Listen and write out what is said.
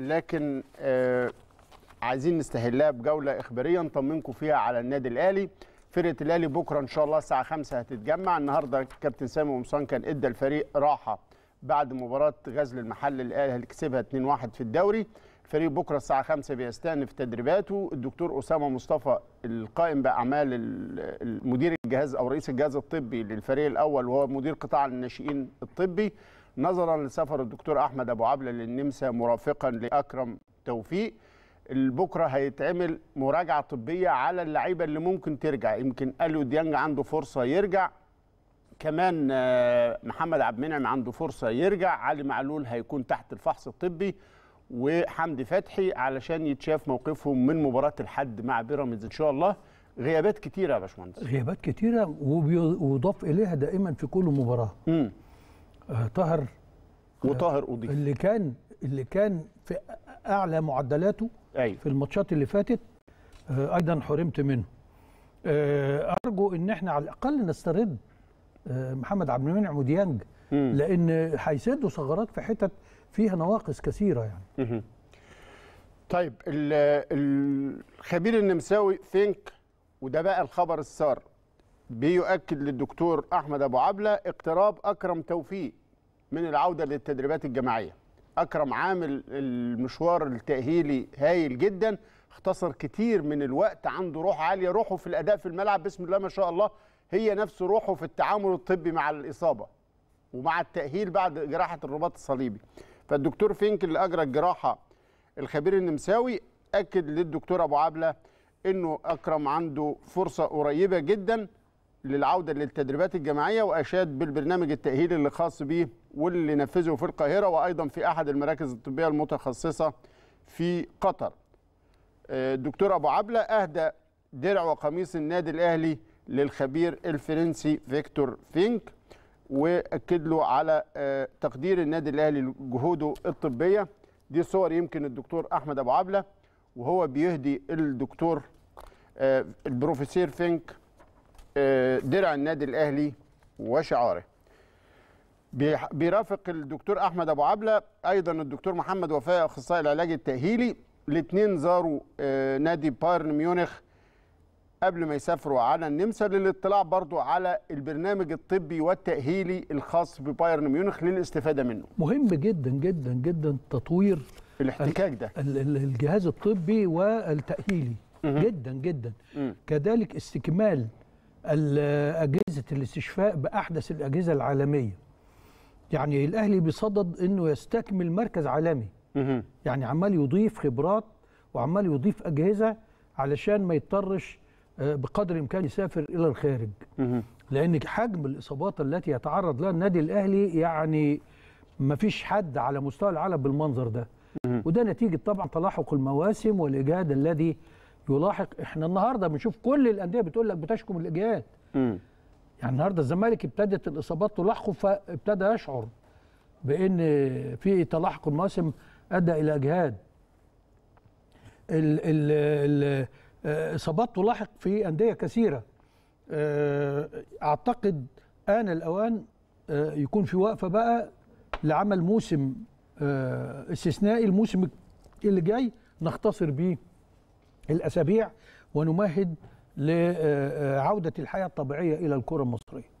لكن آه، عايزين نستهلها بجوله اخباريه نطمنكم فيها على النادي الاهلي فرقه الاهلي بكره ان شاء الله الساعه 5 هتتجمع النهارده كابتن سامي قمصان كان ادى الفريق راحه بعد مباراه غزل المحل الاهلي اللي كسبها 2-1 في الدوري الفريق بكره الساعه 5 بيستأنف تدريباته الدكتور اسامه مصطفى القائم باعمال مدير الجهاز او رئيس الجهاز الطبي للفريق الاول وهو مدير قطاع الناشئين الطبي نظرا لسفر الدكتور احمد ابو عبله للنمسا مرافقا لاكرم توفيق بكره هيتعمل مراجعه طبيه على اللعيبه اللي ممكن ترجع يمكن اليو ديانج عنده فرصه يرجع كمان آه، محمد عبد المنعم عنده فرصه يرجع علي معلول هيكون تحت الفحص الطبي وحمدي فتحي علشان يتشاف موقفهم من مباراه الحد مع بيراميدز ان شاء الله غيابات كتيره يا باشمهندس غيابات كتيره وبيضاف اليها دائما في كل مباراه طاهر وطاهر قضي اللي كان اللي كان في اعلى معدلاته أيوة. في الماتشات اللي فاتت آه، ايضا حرمت منه آه، ارجو ان احنا على الاقل نسترد آه، محمد عبد المنعم وديانج لان هيسدوا ثغرات في حتت فيها نواقص كثيره يعني مم. طيب الخبير النمساوي ثينك وده بقى الخبر السار بيؤكد للدكتور احمد ابو عبله اقتراب اكرم توفيق من العوده للتدريبات الجماعيه اكرم عامل المشوار التاهيلي هايل جدا اختصر كتير من الوقت عنده روح عاليه روحه في الاداء في الملعب بسم الله ما شاء الله هي نفس روحه في التعامل الطبي مع الاصابه ومع التاهيل بعد جراحه الرباط الصليبي فالدكتور فينك اللي اجرى الجراحه الخبير النمساوي اكد للدكتور ابو عبله انه اكرم عنده فرصه قريبه جدا للعودة للتدريبات الجماعية وأشاد بالبرنامج التأهيلي اللي خاص بيه واللي نفذه في القاهرة وأيضا في أحد المراكز الطبية المتخصصة في قطر الدكتور آه، أبو عبلة أهدى درع وقميص النادي الأهلي للخبير الفرنسي فيكتور فينك واكد له على آه، تقدير النادي الاهلي لجهوده الطبيه دي صور يمكن الدكتور احمد ابو عبله وهو بيهدي الدكتور آه، البروفيسور فينك درع النادي الاهلي وشعاره بيرافق الدكتور احمد ابو عبله ايضا الدكتور محمد وفاء اخصائي العلاج التاهيلي الاثنين زاروا آه، نادي بايرن ميونخ قبل ما يسافروا على النمسا للاطلاع برضو على البرنامج الطبي والتاهيلي الخاص ببايرن ميونخ للاستفاده منه مهم جدا جدا جدا تطوير الاحتكاك ده الجهاز الطبي والتاهيلي جدا جدا كذلك استكمال أجهزة الاستشفاء بأحدث الأجهزة العالمية يعني الأهلي بصدد أنه يستكمل مركز عالمي يعني عمال يضيف خبرات وعمال يضيف أجهزة علشان ما يضطرش آه، بقدر الإمكان يسافر إلى الخارج لأن حجم الإصابات التي يتعرض لها النادي الأهلي يعني ما فيش حد على مستوى العالم بالمنظر ده وده نتيجة طبعا تلاحق المواسم والإجهاد الذي يلاحق احنا النهارده بنشوف كل الانديه بتقول لك بتشكو من الاجهاد يعني النهارده الزمالك ابتدت الاصابات تلاحقه فابتدى يشعر بان في تلاحق المواسم ادى الى اجهاد الاصابات تلاحق في انديه كثيره آه، اعتقد ان الاوان آه، يكون في وقفه بقى لعمل موسم آه، استثنائي الموسم اللي جاي نختصر بيه الأسابيع ونمهد لعودة الحياة الطبيعية إلى الكرة المصرية